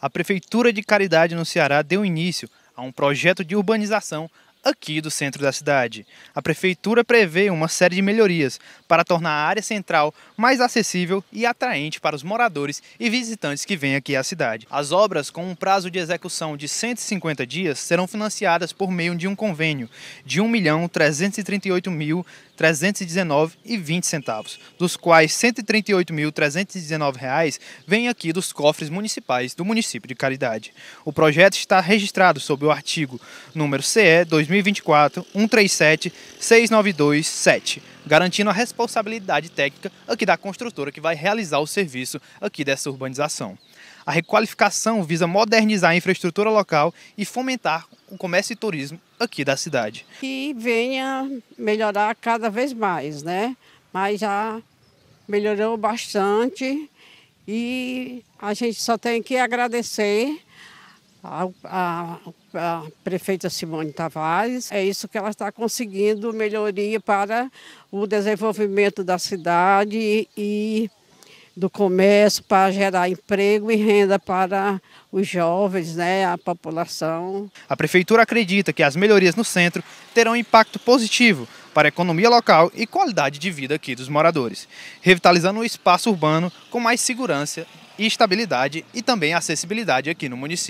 a Prefeitura de Caridade no Ceará deu início a um projeto de urbanização aqui do centro da cidade. A Prefeitura prevê uma série de melhorias para tornar a área central mais acessível e atraente para os moradores e visitantes que vêm aqui à cidade. As obras, com um prazo de execução de 150 dias, serão financiadas por meio de um convênio de R$ 1.338.000. 319,20, dos quais R$ 138.319 vêm aqui dos cofres municipais do município de Caridade. O projeto está registrado sob o artigo número CE 2024 137 6927 garantindo a responsabilidade técnica aqui da construtora que vai realizar o serviço aqui dessa urbanização. A requalificação visa modernizar a infraestrutura local e fomentar o comércio e turismo aqui da cidade. Que venha melhorar cada vez mais, né? Mas já melhorou bastante e a gente só tem que agradecer a, a, a, prefeita Simone Tavares. É isso que ela está conseguindo melhoria para o desenvolvimento da cidade e do comércio para gerar emprego e renda para os jovens, né, a população. A prefeitura acredita que as melhorias no centro terão impacto positivo para a economia local e qualidade de vida aqui dos moradores, revitalizando o espaço urbano com mais segurança e estabilidade e também acessibilidade aqui no município.